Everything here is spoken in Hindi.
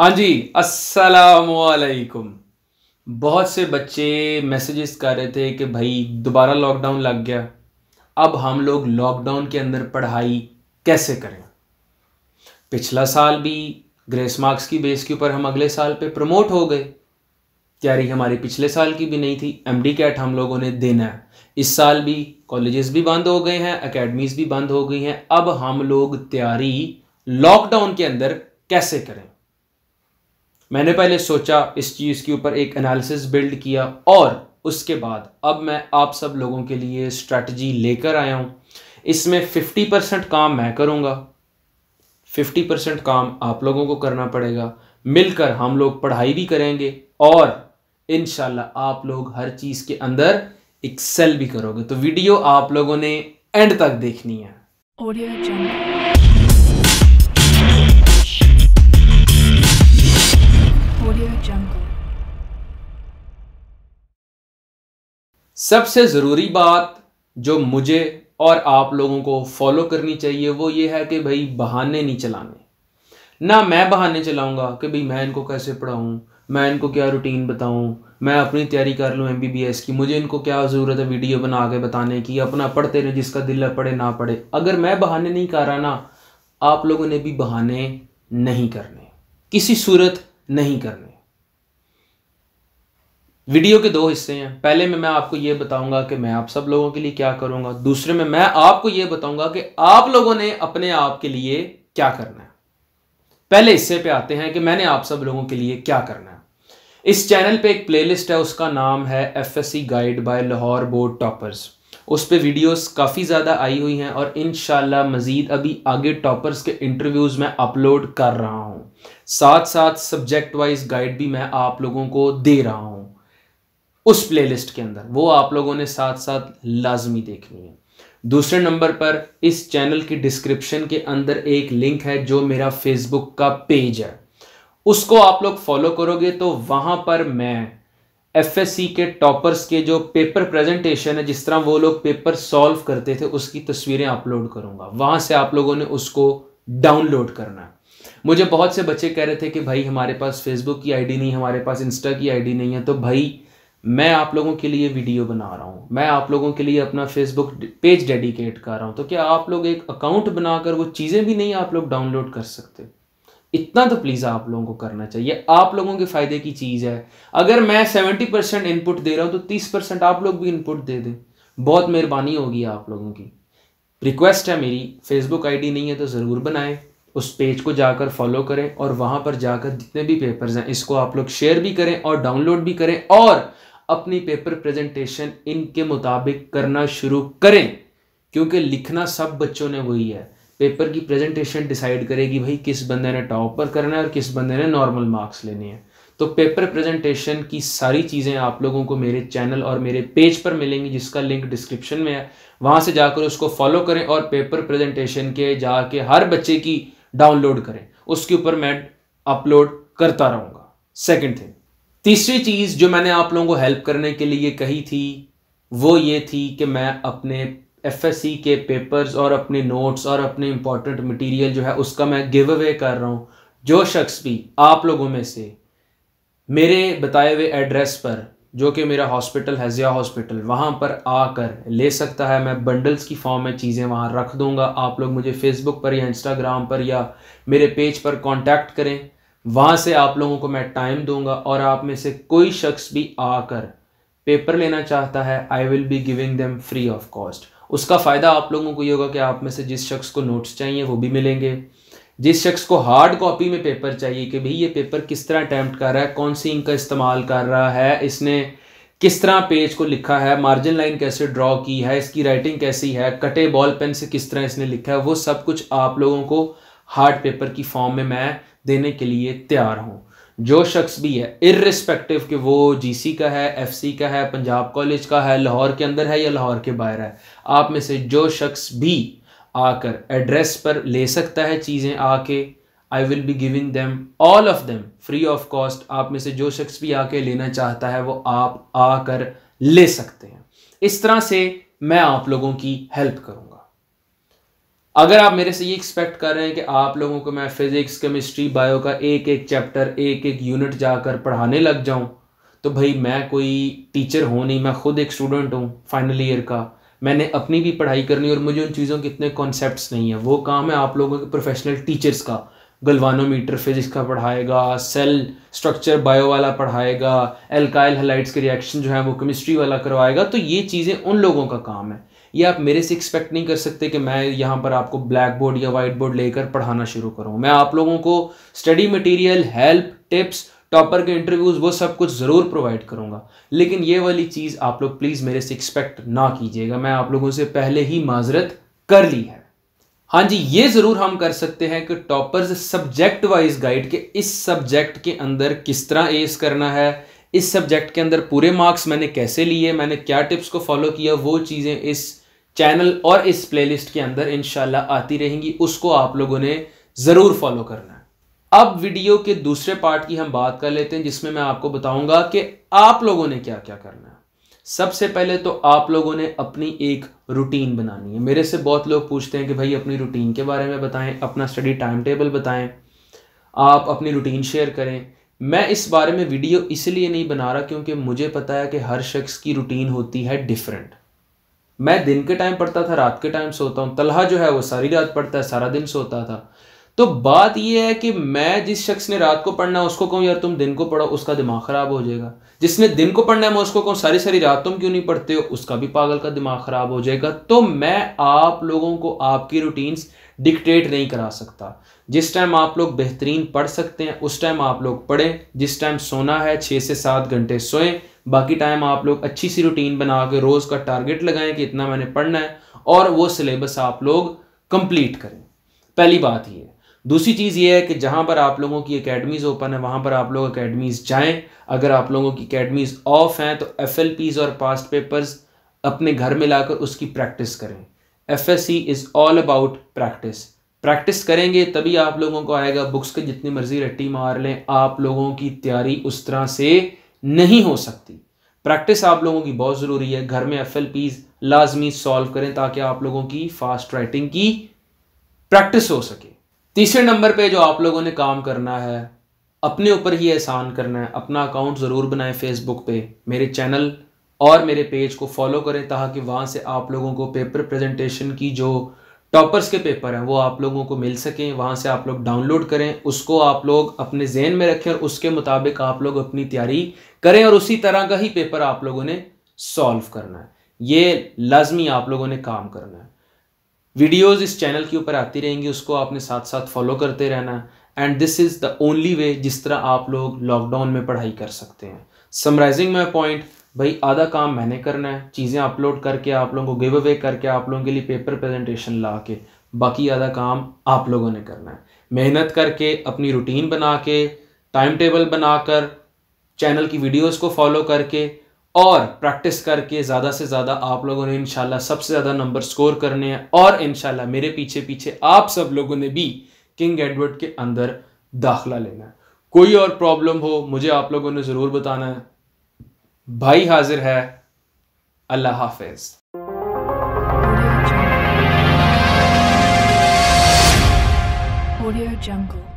हाँ जी असलकुम बहुत से बच्चे मैसेजेस कर रहे थे कि भाई दोबारा लॉकडाउन लग गया अब हम लोग लॉकडाउन के अंदर पढ़ाई कैसे करें पिछला साल भी ग्रेस मार्क्स की बेस के ऊपर हम अगले साल पे प्रमोट हो गए तैयारी हमारी पिछले साल की भी नहीं थी एम डी कैट हम लोगों ने देना है इस साल भी कॉलेजेस भी बंद हो गए हैं अकेडमीज़ भी बंद हो गई हैं अब हम लोग तैयारी लॉकडाउन के अंदर कैसे करें मैंने पहले सोचा इस चीज़ के ऊपर एक एनालिसिस बिल्ड किया और उसके बाद अब मैं आप सब लोगों के लिए स्ट्रैटी लेकर आया हूँ इसमें फिफ्टी परसेंट काम मैं करूँगा फिफ्टी परसेंट काम आप लोगों को करना पड़ेगा मिलकर हम लोग पढ़ाई भी करेंगे और इन आप लोग हर चीज़ के अंदर एक्सेल भी करोगे तो वीडियो आप लोगों ने एंड तक देखनी है सबसे ज़रूरी बात जो मुझे और आप लोगों को फॉलो करनी चाहिए वो ये है कि भाई बहाने नहीं चलाने ना मैं बहाने चलाऊंगा कि भाई मैं इनको कैसे पढ़ाऊँ मैं इनको क्या रूटीन बताऊं मैं अपनी तैयारी कर लूं एमबीबीएस की मुझे इनको क्या ज़रूरत है वीडियो बना के बताने की अपना पढ़ते रहे जिसका दिल है पढ़े ना पढ़े अगर मैं बहाने नहीं कर रहा ना आप लोगों ने भी बहाने नहीं करने किसी सूरत नहीं करने वीडियो के दो हिस्से हैं पहले में मैं आपको ये बताऊंगा कि मैं आप सब लोगों के लिए क्या करूंगा दूसरे में मैं आपको ये बताऊंगा कि आप लोगों ने अपने आप के लिए क्या करना है पहले हिस्से पे आते हैं कि मैंने आप सब लोगों के लिए क्या करना है इस चैनल पे एक प्लेलिस्ट है उसका नाम है F S C guide by Lahore board toppers उस पर वीडियोज काफ़ी ज़्यादा आई हुई हैं और इन मज़ीद अभी आगे टॉपर्स के इंटरव्यूज़ मैं अपलोड कर रहा हूँ साथ साथ सब्जेक्ट वाइज गाइड भी मैं आप लोगों को दे रहा हूँ उस प्लेलिस्ट के अंदर वो आप लोगों ने साथ साथ लाजमी देखनी है दूसरे नंबर पर इस चैनल की डिस्क्रिप्शन के अंदर एक लिंक है जो मेरा फेसबुक का पेज है उसको आप लोग फॉलो करोगे तो वहां पर मैं एफ के टॉपर्स के जो पेपर प्रेजेंटेशन है जिस तरह वो लोग पेपर सॉल्व करते थे उसकी तस्वीरें अपलोड करूंगा वहां से आप लोगों ने उसको डाउनलोड करना है मुझे बहुत से बच्चे कह रहे थे कि भाई हमारे पास फेसबुक की आईडी नहीं हमारे पास इंस्टा की आईडी नहीं है तो भाई मैं आप लोगों के लिए वीडियो बना रहा हूँ मैं आप लोगों के लिए अपना फेसबुक पेज डेडिकेट कर रहा हूँ तो क्या आप लोग एक अकाउंट बनाकर वो चीज़ें भी नहीं आप लोग डाउनलोड कर सकते इतना तो प्लीज़ आप लोगों को करना चाहिए आप लोगों के फ़ायदे की चीज़ है अगर मैं सेवेंटी परसेंट इनपुट दे रहा हूँ तो तीस परसेंट आप लोग भी इनपुट दे दें बहुत मेहरबानी होगी आप लोगों की रिक्वेस्ट है मेरी फेसबुक आईडी नहीं है तो ज़रूर बनाएं उस पेज को जाकर फॉलो करें और वहाँ पर जाकर जितने भी पेपर्स हैं इसको आप लोग शेयर भी करें और डाउनलोड भी करें और अपनी पेपर प्रेजेंटेशन इनके मुताबिक करना शुरू करें क्योंकि लिखना सब बच्चों ने वही है पेपर की प्रेजेंटेशन डिसाइड करेगी भाई किस बंदे ने टॉप पर करना है और किस बंदे ने नॉर्मल मार्क्स लेने हैं तो पेपर प्रेजेंटेशन की सारी चीज़ें आप लोगों को मेरे चैनल और मेरे पेज पर मिलेंगी जिसका लिंक डिस्क्रिप्शन में है वहाँ से जाकर उसको फॉलो करें और पेपर प्रेजेंटेशन के जाके हर बच्चे की डाउनलोड करें उसके ऊपर मैं अपलोड करता रहूँगा सेकेंड थिंग तीसरी चीज जो मैंने आप लोगों को हेल्प करने के लिए कही थी वो ये थी कि मैं अपने एफ के पेपर्स और अपने नोट्स और अपने इंपॉर्टेंट मटेरियल जो है उसका मैं गिव अवे कर रहा हूँ जो शख्स भी आप लोगों में से मेरे बताए हुए एड्रेस पर जो कि मेरा हॉस्पिटल है ज़िया हॉस्पिटल वहाँ पर आकर ले सकता है मैं बंडल्स की फॉर्म में चीज़ें वहाँ रख दूँगा आप लोग मुझे फेसबुक पर या इंस्टाग्राम पर या मेरे पेज पर कॉन्टैक्ट करें वहां से आप लोगों को मैं टाइम दूंगा और आप में से कोई शख्स भी आकर पेपर लेना चाहता है I will be giving them free of cost उसका फ़ायदा आप लोगों को ये होगा कि आप में से जिस शख्स को नोट्स चाहिए वो भी मिलेंगे जिस शख्स को हार्ड कॉपी में पेपर चाहिए कि भाई ये पेपर किस तरह अटैम्प्ट कर रहा है कौन सी इंक का इस्तेमाल कर रहा है इसने किस तरह पेज को लिखा है मार्जिन लाइन कैसे ड्रॉ की है इसकी राइटिंग कैसी है कटे बॉल पेन से किस तरह इसने लिखा है वो सब कुछ आप लोगों को हार्ड पेपर की फॉर्म में मैं देने के लिए तैयार हूँ जो शख्स भी है इरिस्पेक्टिव कि वो जीसी का है एफसी का है पंजाब कॉलेज का है लाहौर के अंदर है या लाहौर के बाहर है आप में से जो शख्स भी आकर एड्रेस पर ले सकता है चीज़ें आके I will be giving them all of them free of cost आप में से जो शख्स भी आके लेना चाहता है वो आप आकर ले सकते हैं इस तरह से मैं आप लोगों की हेल्प करूँगा अगर आप मेरे से ये एक्सपेक्ट कर रहे हैं कि आप लोगों को मैं फिज़िक्स केमिस्ट्री बायो का एक एक चैप्टर एक एक यूनिट जाकर पढ़ाने लग जाऊं तो भाई मैं कोई टीचर हूँ नहीं मैं खुद एक स्टूडेंट हूँ फाइनल ईयर का मैंने अपनी भी पढ़ाई करनी और मुझे उन चीज़ों के इतने कॉन्सेप्ट नहीं है वो काम है आप लोगों के प्रोफेशनल टीचर्स का गलवानोमीटर फिजिक्स का पढ़ाएगा सेल स्ट्रक्चर बायो वाला पढ़ाएगा एल्काइल हलाइट्स के रिएक्शन जो है वो केमिस्ट्री वाला करवाएगा तो ये चीज़ें उन लोगों का काम है ये आप मेरे से एक्सपेक्ट नहीं कर सकते कि मैं यहाँ पर आपको ब्लैक बोर्ड या वाइट बोर्ड लेकर पढ़ाना शुरू करूँ मैं आप लोगों को study material help tips topper के इंटरव्यूज़ वो सब कुछ ज़रूर प्रोवाइड करूँगा लेकिन ये वाली चीज़ आप लोग प्लीज़ मेरे से एक्सपेक्ट ना कीजिएगा मैं आप लोगों से पहले ही माजरत कर ली है हाँ जी ये ज़रूर हम कर सकते हैं कि टॉपर्स सब्जेक्ट वाइज गाइड के इस सब्जेक्ट के अंदर किस तरह एस करना है इस सब्जेक्ट के अंदर पूरे मार्क्स मैंने कैसे लिए मैंने क्या टिप्स को फॉलो किया वो चीज़ें इस चैनल और इस प्लेलिस्ट के अंदर इनशाला आती रहेंगी उसको आप लोगों ने ज़रूर फॉलो करना है अब वीडियो के दूसरे पार्ट की हम बात कर लेते हैं जिसमें मैं आपको बताऊंगा कि आप लोगों ने क्या क्या करना है सबसे पहले तो आप लोगों ने अपनी एक रूटीन बनानी है मेरे से बहुत लोग पूछते हैं कि भाई अपनी रूटीन के बारे में बताएं अपना स्टडी टाइम टेबल बताएं आप अपनी रूटीन शेयर करें मैं इस बारे में वीडियो इसलिए नहीं बना रहा क्योंकि मुझे पता है कि हर शख्स की रूटीन होती है डिफरेंट मैं दिन के टाइम पढ़ता था रात के टाइम सोता हूँ तलहा जो है वो सारी रात पढ़ता है सारा दिन सोता था तो बात यह है कि मैं जिस शख्स ने रात को पढ़ना है उसको कहूँ यार तुम दिन को पढ़ो उसका दिमाग ख़राब हो जाएगा जिसने दिन को पढ़ना है मैं उसको कहूँ सारी सारी रात तुम क्यों नहीं पढ़ते हो उसका भी पागल का दिमाग ख़राब हो जाएगा तो मैं आप लोगों को आपकी रूटीन्स डिक्टेट नहीं करा सकता जिस टाइम आप लोग बेहतरीन पढ़ सकते हैं उस टाइम आप लोग पढ़ें जिस टाइम सोना है छः से सात घंटे सोएं बाकी टाइम आप लोग अच्छी सी रूटीन बना के रोज़ का टारगेट लगाएं कि इतना मैंने पढ़ना है और वो सिलेबस आप लोग कंप्लीट करें पहली बात ये दूसरी चीज़ ये है कि जहाँ पर आप लोगों की अकेडमीज़ ओपन है वहाँ पर आप लोग अकेडमीज़ जाएं अगर आप लोगों की अकेडमीज़ ऑफ हैं तो एफ और पास्ट पेपर्स अपने घर में लाकर उसकी प्रैक्टिस करें F S C is all about practice practice करेंगे तभी आप लोगों को आएगा बुक्स के जितनी मर्जी रट्टी मार लें आप लोगों की तैयारी उस तरह से नहीं हो सकती प्रैक्टिस आप लोगों की बहुत ज़रूरी है घर में एफ एल पीज लाजमी सॉल्व करें ताकि आप लोगों की फास्ट राइटिंग की प्रैक्टिस हो सके तीसरे नंबर पे जो आप लोगों ने काम करना है अपने ऊपर ही एहसान करना है अपना अकाउंट ज़रूर बनाएं फेसबुक पे मेरे चैनल और मेरे पेज को फॉलो करें ताकि वहाँ से आप लोगों को पेपर प्रेजेंटेशन की जो टॉपर्स के पेपर हैं वो आप लोगों को मिल सकें वहाँ से आप लोग डाउनलोड करें उसको आप लोग अपने जहन में रखें और उसके मुताबिक आप लोग अपनी तैयारी करें और उसी तरह का ही पेपर आप लोगों ने सॉल्व करना है ये लाजमी आप लोगों ने काम करना है वीडियोज़ इस चैनल के ऊपर आती रहेंगी उसको आपने साथ साथ फॉलो करते रहना है and this is the only way जिस तरह आप लोग लॉकडाउन में पढ़ाई कर सकते हैं समराइजिंग माई पॉइंट भाई आधा काम मैंने करना है चीज़ें अपलोड करके आप लोगों को गिव अवे करके आप लोगों के लिए पेपर प्रेजेंटेशन ला के बाकी आधा काम आप लोगों ने करना है मेहनत करके अपनी रूटीन बना के टाइम टेबल बनाकर चैनल की वीडियोस को फॉलो करके और प्रैक्टिस करके ज़्यादा से ज़्यादा आप लोगों ने इनशाला सबसे ज़्यादा नंबर स्कोर करने हैं और इन मेरे पीछे पीछे आप सब लोगों ने भी किंग एडवर्ड के अंदर दाखिला लेना है कोई और प्रॉब्लम हो मुझे आप लोगों ने ज़रूर बताना है भाई हाजिर है अल्लाह हाफिज़ Audio Jungle